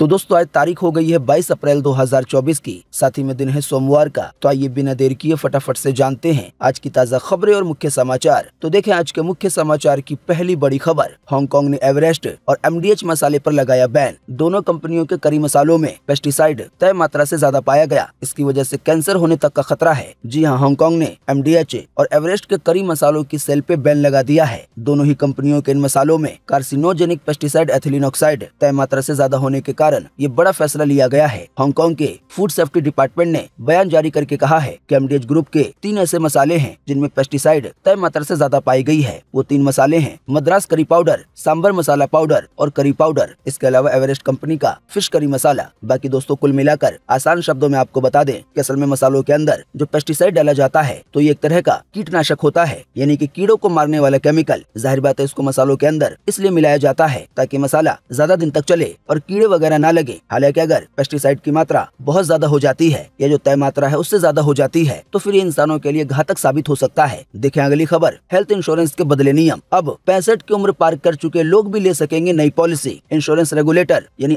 तो दोस्तों आज तारीख हो गई है 22 अप्रैल 2024 की साथ ही में दिन है सोमवार का तो आइए बिना देर किए फटाफट से जानते हैं आज की ताज़ा खबरें और मुख्य समाचार तो देखें आज के मुख्य समाचार की पहली बड़ी खबर हांगकांग ने एवरेस्ट और एमडीएच मसाले पर लगाया बैन दोनों कंपनियों के करी मसालों में पेस्टिसाइड तय मात्रा से ज्यादा पाया गया इसकी वजह से कैंसर होने तक का खतरा है जी हाँ हांगकांग ने एम और एवरेस्ट के करी मसालों की सेल पे बैन लगा दिया है दोनों ही कंपनियों के इन मसालों में कार्सिनोजेनिक पेस्टिसाइड एथिलीन ऑक्साइड तय मात्रा से ज्यादा होने के कारण कारण ये बड़ा फैसला लिया गया है हांगकांग के फूड सेफ्टी डिपार्टमेंट ने बयान जारी करके कहा है कैमडेज ग्रुप के तीन ऐसे मसाले हैं जिनमें पेस्टिसाइड तय मात्रा ऐसी ज्यादा पाई गयी है वो तीन मसाले हैं मद्रास करी पाउडर सांबर मसाला पाउडर और करी पाउडर इसके अलावा एवरेस्ट कंपनी का फिश करी मसाला बाकी दोस्तों कुल मिलाकर आसान शब्दों में आपको बता दें कि असल में मसालों के अंदर जो पेस्टिसाइड डाला जाता है तो ये एक तरह का कीटनाशक होता है यानी कि कीड़ों को मारने वाला केमिकल जाहिर बात है इसको मसालों के अंदर इसलिए मिलाया जाता है ताकि मसाला ज्यादा दिन तक चले और कीड़े वगैरह न लगे हालांकि अगर पेस्टिसाइड की मात्रा बहुत ज्यादा हो जाती है या जो तय मात्रा है उससे ज्यादा हो जाती है तो फिर इंसानों के लिए घातक साबित हो सकता है देखें अगली खबर हेल्थ इंश्योरेंस के बदले नियम अब पैंसठ की उम्र पार कर चुके लोग भी ले सकेंगे नई पॉलिसी इंश्योरेंस रेगुलेटर यानी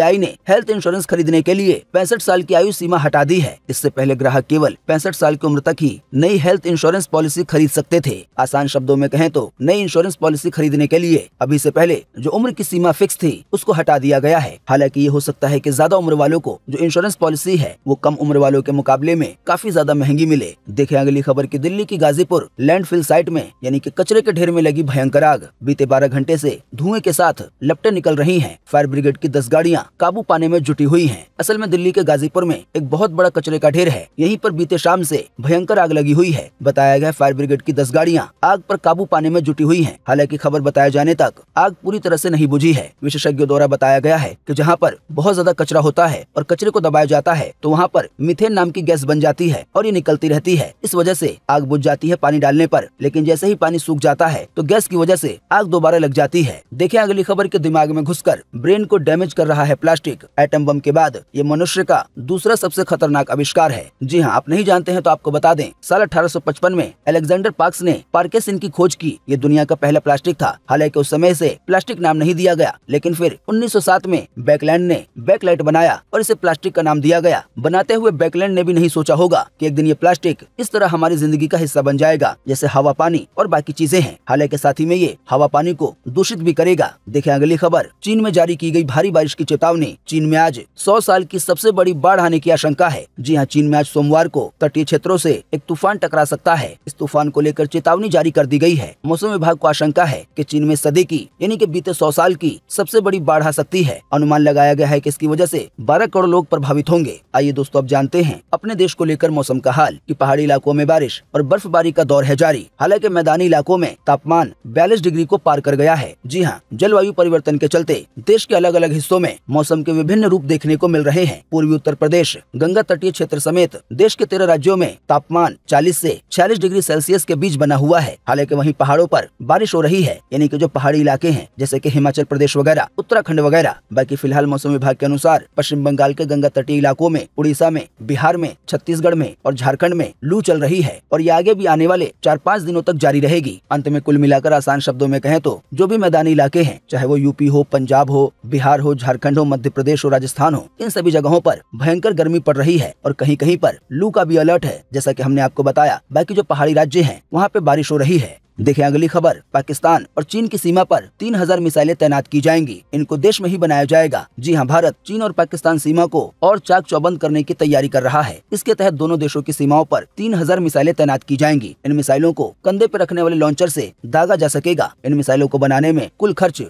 आई ने हेल्थ इंश्योरेंस खरीदने के लिए पैंसठ साल की आयु सीमा हटा दी है इससे पहले ग्राहक केवल पैंसठ साल की उम्र तक ही नई हेल्थ इंश्योरेंस पॉलिसी खरीद सकते थे आसान शब्दों में कहें तो नई इंश्योरेंस पॉलिसी खरीदने के लिए अभी ऐसी पहले जो उम्र की सीमा फिक्स थी उसको हटा दिया गया है हालांकि ये हो सकता है कि ज्यादा उम्र वालों को जो इंश्योरेंस पॉलिसी है वो कम उम्र वालों के मुकाबले में काफी ज्यादा महंगी मिले देखे अगली खबर की दिल्ली की गाजीपुर लैंडफिल साइट में यानी कि कचरे के ढेर में लगी भयंकर आग बीते बारह घंटे से धुएं के साथ लपटे निकल रही है फायर ब्रिगेड की दस गाड़ियाँ काबू पाने में जुटी हुई है असल में दिल्ली के गाजीपुर में एक बहुत बड़ा कचरे का ढेर है यही आरोप बीते शाम ऐसी भयंकर आग लगी हुई है बताया गया फायर ब्रिगेड की दस गाड़ियाँ आग आरोप काबू पाने में जुटी हुई है हालांकि खबर बताए जाने तक आग पूरी तरह ऐसी नहीं बुझी है विशेषज्ञों द्वारा बताया गया है कि जहां जहाँ पर बहुत ज्यादा कचरा होता है और कचरे को दबाया जाता है तो वहाँ पर मिथेन नाम की गैस बन जाती है और ये निकलती रहती है इस वजह से आग बुझ जाती है पानी डालने पर लेकिन जैसे ही पानी सूख जाता है तो गैस की वजह से आग दोबारा लग जाती है देखे अगली खबर के दिमाग में घुस ब्रेन को डैमेज कर रहा है प्लास्टिक एटम बम के बाद ये मनुष्य का दूसरा सबसे खतरनाक आविष्कार है जी हाँ आप नहीं जानते हैं तो आपको बता दें साल अठारह में अलेक्जेंडर पार्क्स ने पार्केसिन की खोज की ये दुनिया का पहला प्लास्टिक था हालांकि उस समय ऐसी प्लास्टिक नाम नहीं दिया गया लेकिन फिर 1907 में बैक बैकलैंड ने बैकलाइट बनाया और इसे प्लास्टिक का नाम दिया गया बनाते हुए बैकलैंड ने भी नहीं सोचा होगा कि एक दिन ये प्लास्टिक इस तरह हमारी जिंदगी का हिस्सा बन जाएगा जैसे हवा पानी और बाकी चीजें हैं हालांकि साथ ही में ये हवा पानी को दूषित भी करेगा देखे अगली खबर चीन में जारी की गयी भारी बारिश की चेतावनी चीन में आज सौ साल की सबसे बड़ी बाढ़ आने की आशंका है जी हाँ चीन में आज सोमवार को तटीय क्षेत्रों ऐसी एक तूफान टकरा सकता है इस तूफान को लेकर चेतावनी जारी कर दी गयी है मौसम विभाग को आशंका है की चीन में सदी की यानी की बीते सौ साल की सबसे बड़ी बाढ़ आ सकती है अनुमान अनुमान लगाया गया है की इसकी वजह ऐसी बारह करोड़ लोग प्रभावित होंगे आइए दोस्तों अब जानते हैं अपने देश को लेकर मौसम का हाल की पहाड़ी इलाकों में बारिश और बर्फबारी का दौर है जारी हालांकि मैदानी इलाकों में तापमान बयालीस डिग्री को पार कर गया है जी हाँ जलवायु परिवर्तन के चलते देश के अलग अलग हिस्सों में मौसम के विभिन्न रूप देखने को मिल रहे हैं पूर्वी उत्तर प्रदेश गंगा तटीय क्षेत्र समेत देश के तेरह राज्यों में तापमान चालीस ऐसी छियालीस डिग्री सेल्सियस के बीच बना हुआ है हालांकि वहीं पहाड़ों आरोप बारिश हो रही है यानी की जो पहाड़ी इलाके हैं जैसे की हिमाचल प्रदेश वगैरह उत्तराखंड वगैरह बाकी फिलहाल मौसम विभाग के अनुसार पश्चिम बंगाल के गंगा तटीय इलाकों में उड़ीसा में बिहार में छत्तीसगढ़ में और झारखंड में लू चल रही है और ये आगे भी आने वाले चार पाँच दिनों तक जारी रहेगी अंत में कुल मिलाकर आसान शब्दों में कहें तो जो भी मैदानी इलाके हैं चाहे वो यूपी हो पंजाब हो बिहार हो झारखंड हो मध्य प्रदेश हो राजस्थान हो इन सभी जगहों पर भयंकर गर्मी पड़ रही है और कहीं कहीं पर लू का भी अलर्ट है जैसा कि हमने आपको बताया बाकी जो पहाड़ी राज्य हैं वहाँ पे बारिश हो रही है देखें अगली खबर पाकिस्तान और चीन की सीमा पर 3000 मिसाइलें तैनात की जाएंगी इनको देश में ही बनाया जाएगा जी हाँ भारत चीन और पाकिस्तान सीमा को और चाक चौबंद करने की तैयारी कर रहा है इसके तहत दोनों देशों की सीमाओं पर 3000 मिसाइलें तैनात की जाएंगी इन मिसाइलों को कंधे पर रखने वाले लॉन्चर से दागा जा सकेगा इन मिसाइलों को बनाने में कुल खर्च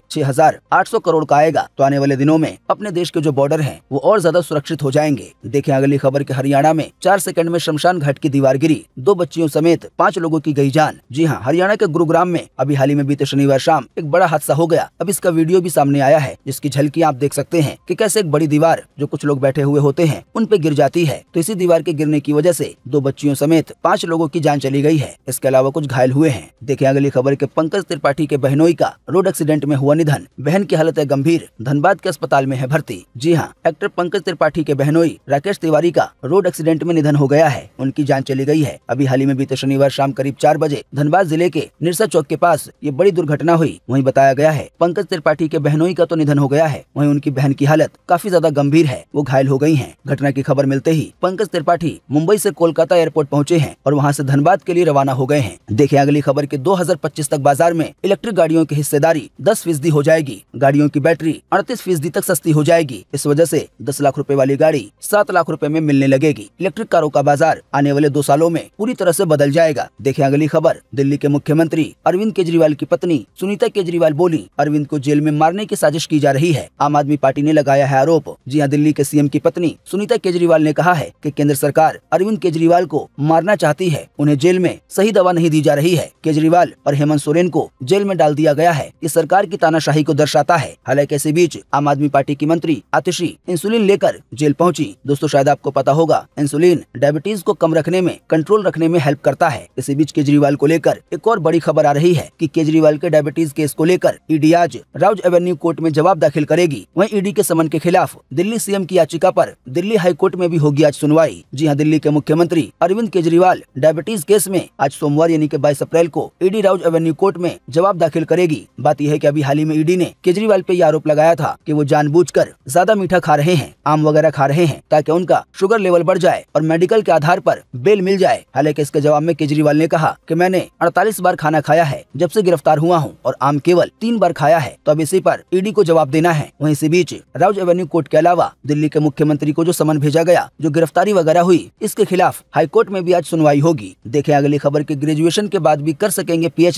सौ करोड़ का आएगा तो आने वाले दिनों में अपने देश के जो बॉर्डर है वो और ज्यादा सुरक्षित हो जाएंगे देखे अगली खबर की हरियाणा में चार सेकंड में शमशान घाट की दीवार गिरी दो बच्चियों समेत पाँच लोगों की गयी जान जी हाँ हरियाणा के गुरुग्राम में अभी हाल ही में बीते शनिवार शाम एक बड़ा हादसा हो गया अब इसका वीडियो भी सामने आया है जिसकी झलकी आप देख सकते हैं कि कैसे एक बड़ी दीवार जो कुछ लोग बैठे हुए होते हैं उन पे गिर जाती है तो इसी दीवार के गिरने की वजह से दो बच्चियों समेत पांच लोगों की जान चली गई है इसके अलावा कुछ घायल हुए हैं देखे अगली खबर के पंकज त्रिपाठी के बहनोई का रोड एक्सीडेंट में हुआ निधन बहन की हालत है गंभीर धनबाद के अस्पताल में है भर्ती जी हाँ एक्टर पंकज त्रिपाठी के बहनोई राकेश तिवारी का रोड एक्सीडेंट में निधन हो गया है उनकी जान चली गई है अभी हाल ही में बीते शनिवार शाम करीब चार बजे धनबाद जिले के निरसा चौक के पास ये बड़ी दुर्घटना हुई वही बताया गया है पंकज त्रिपाठी के बहनोई का तो निधन हो गया है वही उनकी बहन की हालत काफी ज्यादा गंभीर है वो घायल हो गयी है घटना की खबर मिलते ही पंकज त्रिपाठी मुंबई ऐसी कोलकाता एयरपोर्ट पहुँचे है और वहाँ ऐसी धनबाद के लिए रवाना हो गए हैं देखे अगली खबर की दो तक बाजार में इलेक्ट्रिक गाड़ियों की हिस्सेदारी दस फीसदी हो जाएगी गाड़ियों की बैटरी अड़तीस फीसदी तक सस्ती हो जाएगी इस वजह ऐसी दस लाख रूपए वाली गाड़ी सात लाख रूपए में मिलने लगेगी इलेक्ट्रिक कारों का बाजार आने वाले दो सालों में पूरी तरह से बदल जाएगा देखें अगली खबर दिल्ली के मुख्यमंत्री मुख्यमंत्री अरविंद केजरीवाल की पत्नी सुनीता केजरीवाल बोली अरविंद को जेल में मारने की साजिश की जा रही है आम आदमी पार्टी ने लगाया है आरोप जी हाँ दिल्ली के सीएम की पत्नी सुनीता केजरीवाल ने कहा है की केंद्र सरकार अरविंद केजरीवाल को मारना चाहती है उन्हें जेल में सही दवा नहीं दी जा रही है केजरीवाल और हेमंत सोरेन को जेल में डाल दिया गया है ये सरकार की तानाशाही को दर्शाता है हालांकि इसी बीच आम आदमी पार्टी की मंत्री आतिशी इंसुलिन लेकर जेल पहुंची दोस्तों शायद आपको पता होगा इंसुलिन डायबिटीज को कम रखने में कंट्रोल रखने में हेल्प करता है इसी बीच केजरीवाल को लेकर एक और बड़ी खबर आ रही है कि केजरीवाल के डायबिटीज केस को लेकर ईडी e आज राउज एवेन्यू कोर्ट में जवाब दाखिल करेगी वहीं ईडी e के समन के खिलाफ दिल्ली सीएम की याचिका पर दिल्ली हाई कोर्ट में भी होगी आज सुनवाई जी हाँ दिल्ली के मुख्यमंत्री अरविंद केजरीवाल डायबिटीज केस में आज सोमवार यानी के बाईस अप्रैल को ED e Rouse Avenue court में जवाब दाखिल करेगी बात यह है की अभी हाल ही में ईडी ने केजरीवाल पे आरोप लगाया था की वो जान ज्यादा मीठा खा रहे हैं आम वगैरह खा रहे हैं ताकि उनका शुगर लेवल बढ़ जाए और मेडिकल के आधार आरोप बेल मिल जाए हालांकि इसके जवाब में केजरीवाल ने कहा की मैंने अड़तालीस बार बार खाना खाया है जब से गिरफ्तार हुआ हूँ और आम केवल तीन बार खाया है तो अब इसी पर ईडी को जवाब देना है वहीं इसी बीच राउज एवेन्यू कोर्ट के अलावा दिल्ली के मुख्यमंत्री को जो समन भेजा गया जो गिरफ्तारी वगैरह हुई इसके खिलाफ हाईकोर्ट में भी आज सुनवाई होगी देखे अगली खबर की ग्रेजुएशन के बाद भी कर सकेंगे पी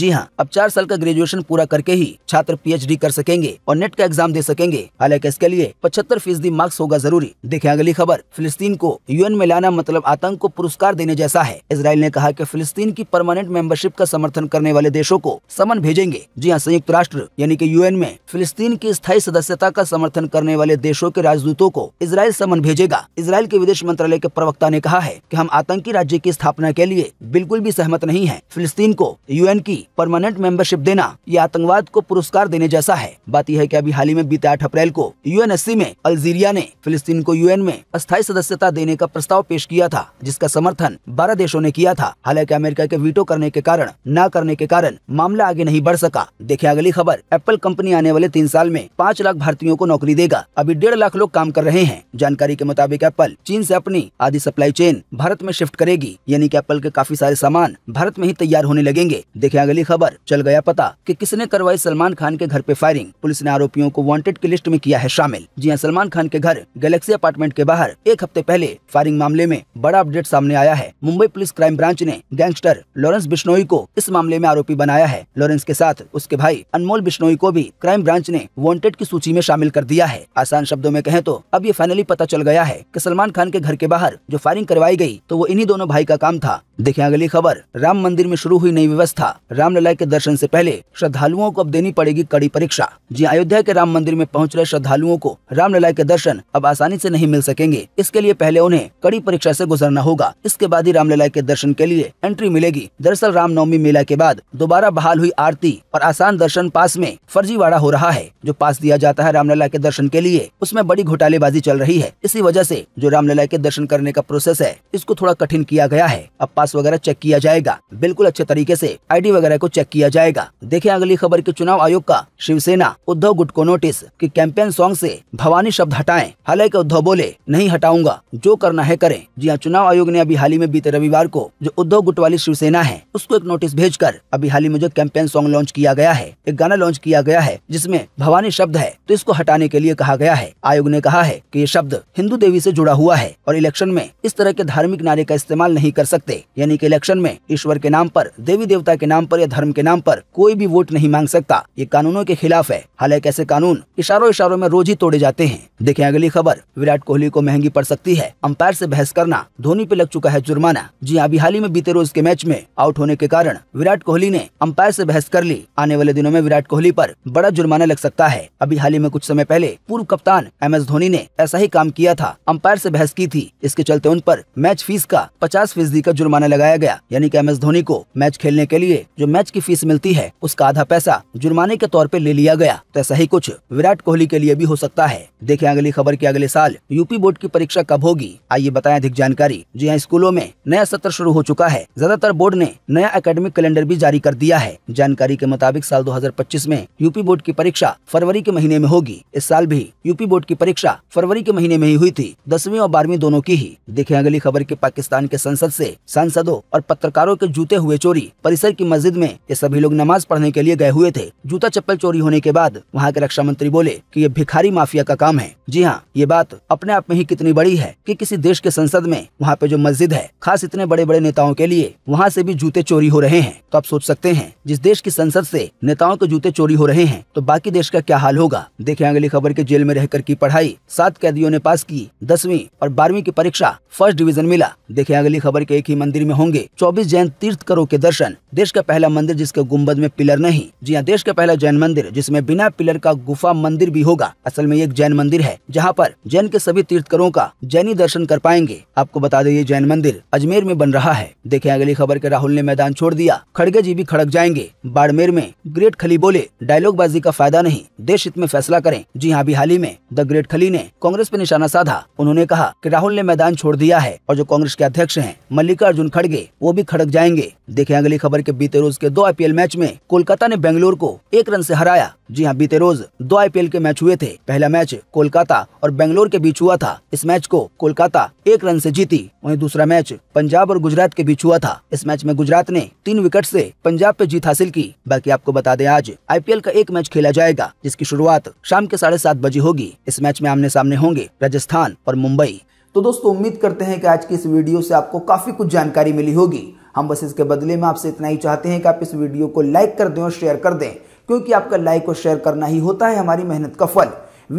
जी हाँ अब चार साल का ग्रेजुएशन पूरा करके ही छात्र पी कर सकेंगे और नेट का एग्जाम दे सकेंगे हालांकि इसके लिए पचहत्तर फीसदी मार्क्स होगा जरूरी देखे अगली खबर फिलिस्तीन को यूएन में लाना मतलब आतंक को पुरस्कार देने जैसा है इसराइल ने कहा कि फिलिस्तीन की परमानेंट मेंबरशिप का समर्थन करने वाले देशों को समन भेजेंगे जी हाँ संयुक्त राष्ट्र यानी कि यूएन में फिलिस्तीन की स्थायी सदस्यता का समर्थन करने वाले देशों के राजदूतों को इसराइल समन भेजेगा इसराइल के विदेश मंत्रालय के प्रवक्ता ने कहा है की हम आतंकी राज्य की स्थापना के लिए बिल्कुल भी सहमत नहीं है फिलिस्तीन को यूएन की परमानेंट मेंबरशिप देना या आतंकवाद को पुरस्कार देने जैसा है बात यह है कि अभी हाल ही में बीते आठ अप्रैल को यूएनएससी में अल्जीरिया ने फिलिस्तीन को यूएन में अस्थायी सदस्यता देने का प्रस्ताव पेश किया था जिसका समर्थन बारह देशों ने किया था हालांकि अमेरिका के वीटो करने के कारण निर्माण न करने के कारण मामला आगे नहीं बढ़ सका देखे अगली खबर एप्पल कंपनी आने वाले तीन साल में पाँच लाख भारतीयों को नौकरी देगा अभी डेढ़ लाख लोग काम कर रहे हैं जानकारी के मुताबिक एप्पल चीन ऐसी अपनी आधी सप्लाई चेन भारत में शिफ्ट करेगी यानी की एप्पल के काफी सारे सामान भारत में ही तैयार होने लगेंगे देखे अगली खबर चल गया पता की किसने करवाई सलमान खान के घर पे फायरिंग पुलिस ने आरोपियों को वांटेड की लिस्ट में किया है शामिल जी हाँ सलमान खान के घर गैलेक्सी अपार्टमेंट के बाहर एक हफ्ते पहले फायरिंग मामले में बड़ा अपडेट सामने आया है मुंबई पुलिस क्राइम ब्रांच ने गैंगस्टर लॉरेंस बिश्नोई को इस मामले में आरोपी बनाया है लॉरेंस के साथ उसके भाई अनमोल बिश्नोई को भी क्राइम ब्रांच ने वांटेड की सूची में शामिल कर दिया है आसान शब्दों में कहें तो अब ये फाइनली पता चल गया है कि सलमान खान के घर के बाहर जो फायरिंग करवाई गयी तो वो इन्हीं दोनों भाई का काम था देखिए अगली खबर राम मंदिर में शुरू हुई नई व्यवस्था रामलला के दर्शन से पहले श्रद्धालुओं को अब देनी पड़ेगी कड़ी परीक्षा जी हाँ, अयोध्या के राम मंदिर में पहुंच रहे श्रद्धालुओं को रामलला के दर्शन अब आसानी से नहीं मिल सकेंगे इसके लिए पहले उन्हें कड़ी परीक्षा से गुजरना होगा इसके बाद ही रामलला के दर्शन के लिए एंट्री मिलेगी दरअसल रामनवमी मेला के बाद दोबारा बहाल हुई आरती और आसान दर्शन पास में फर्जीवाड़ा हो रहा है जो पास दिया जाता है रामलला के दर्शन के लिए उसमें बड़ी घोटालेबाजी चल रही है इसी वजह से जो रामलला के दर्शन करने का प्रोसेस है इसको थोड़ा कठिन किया गया है अब पास पास वगैरह चेक किया जाएगा बिल्कुल अच्छे तरीके से आईडी वगैरह को चेक किया जाएगा देखे अगली खबर की चुनाव आयोग का शिवसेना उद्धव गुट को नोटिस कि कैंपेन सॉन्ग से भवानी शब्द हटाएं हालांकि उद्धव बोले नहीं हटाऊंगा जो करना है करें जी हाँ चुनाव आयोग ने अभी हाल ही में बीते रविवार को जो उद्धव गुट वाली शिवसेना है उसको एक नोटिस भेज अभी हाल ही में जो कैंपेन सॉन्ग लॉन्च किया गया है एक गाना लॉन्च किया गया है जिसमे भवानी शब्द है तो इसको हटाने के लिए कहा गया है आयोग ने कहा है की ये शब्द हिंदू देवी ऐसी जुड़ा हुआ है और इलेक्शन में इस तरह के धार्मिक नारे का इस्तेमाल नहीं कर सकते यानी कि इलेक्शन में ईश्वर के नाम पर देवी देवता के नाम पर या धर्म के नाम पर कोई भी वोट नहीं मांग सकता ये कानूनों के खिलाफ है हालांकि ऐसे कानून इशारों इशारों में रोज ही तोड़े जाते हैं देखें अगली खबर विराट कोहली को महंगी पड़ सकती है अंपायर से बहस करना धोनी पे लग चुका है जुर्माना जी अभी हाल ही में बीते रोज के मैच में आउट होने के कारण विराट कोहली ने अंपायर से बहस कर ली आने वाले दिनों में विराट कोहली पर बड़ा जुर्माना लग सकता है अभी हाल ही में कुछ समय पहले पूर्व कप्तान एम एस धोनी ने ऐसा ही काम किया था अंपायर से बहस की थी इसके चलते उन पर मैच फीस का पचास फीसदी का जुर्माना जुर्माना लगाया गया यानी कि एम एस धोनी को मैच खेलने के लिए जो मैच की फीस मिलती है उसका आधा पैसा जुर्माने के तौर पर ले लिया गया तो ऐसा ही कुछ विराट कोहली के लिए भी हो सकता है देखें अगली खबर की अगले साल यूपी बोर्ड की परीक्षा कब होगी आइए बताए अधिक जानकारी जी हाँ स्कूलों में नया सत्र शुरू हो चुका है ज्यादातर बोर्ड ने नया अकेडमिक कैलेंडर भी जारी कर दिया है जानकारी के मुताबिक साल 2025 में यूपी बोर्ड की परीक्षा फरवरी के महीने में होगी इस साल भी यूपी बोर्ड की परीक्षा फरवरी के महीने में ही हुई थी दसवीं और बारहवीं दोनों की ही देखे अगली खबर की पाकिस्तान के संसद ऐसी सांसदों और पत्रकारों के जूते हुए चोरी परिसर की मस्जिद में ये सभी लोग नमाज पढ़ने के लिए गए हुए थे जूता चप्पल चोरी होने के बाद वहाँ के रक्षा मंत्री बोले की ये भिखारी माफिया का काम है जी हाँ ये बात अपने आप में ही कितनी बड़ी है की कि किसी देश के संसद में वहाँ पे जो मस्जिद है खास इतने बड़े बड़े नेताओं के लिए वहाँ ऐसी भी जूते चोरी हो रहे हैं तो आप सोच सकते हैं जिस देश की संसद ऐसी नेताओं के जूते चोरी हो रहे हैं तो बाकी देश का क्या हाल होगा देखे अगली खबर के जेल में रहकर की पढ़ाई सात कैदियों ने पास की दसवीं और बारहवीं की परीक्षा फर्स्ट डिवीजन मिला देखे अगली खबर के एक ही मंदिर मंदिर में होंगे चौबीस जैन तीर्थ करो के दर्शन देश का पहला मंदिर जिसके गुम्बद में पिलर नहीं जी हाँ देश का पहला जैन मंदिर जिसमे बिना पिलर का गुफा मंदिर भी होगा असल में एक जैन मंदिर है जहाँ पर जैन के सभी तीर्थकरों का जैनी दर्शन कर पाएंगे आपको बता दें ये जैन मंदिर अजमेर में बन रहा है देखे अगली खबर के राहुल ने मैदान छोड़ दिया खड़गे जी भी खड़क जाएंगे बाड़मेर में ग्रेट खली बोले डायलॉग बाजी का फायदा नहीं देश हित में फैसला करें जी हाँ अभी हाल ही में द ग्रेट खली ने कांग्रेस पर निशाना साधा उन्होंने कहा कि राहुल ने मैदान छोड़ दिया है और जो कांग्रेस के अध्यक्ष हैं मल्लिकार्जुन खड़गे वो भी खड़क जाएंगे देखें अगली खबर के बीते रोज के दो आईपीएल मैच में कोलकाता ने बेंगलोर को एक रन से हराया जी हाँ बीते रोज दो आईपीएल के मैच हुए थे पहला मैच कोलकाता और बेंगलोर के बीच हुआ था इस मैच को कोलकाता एक रन ऐसी जीती वही दूसरा मैच पंजाब और गुजरात के बीच हुआ था इस मैच में गुजरात ने तीन विकेट ऐसी पंजाब पे जीत हासिल की बाकी आपको बता दें आज आई का एक मैच खेला जाएगा जिसकी शुरुआत शाम के साढ़े सात बजे होगी इस मैच में आमने सामने होंगे राजस्थान और मुंबई तो दोस्तों उम्मीद करते हैं कि आज की इस वीडियो से आपको काफ़ी कुछ जानकारी मिली होगी हम बस इसके बदले में आपसे इतना ही चाहते हैं कि आप इस वीडियो को लाइक कर दें और शेयर कर दें क्योंकि आपका लाइक और शेयर करना ही होता है हमारी मेहनत का फल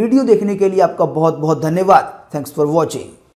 वीडियो देखने के लिए आपका बहुत बहुत धन्यवाद थैंक्स फॉर वॉचिंग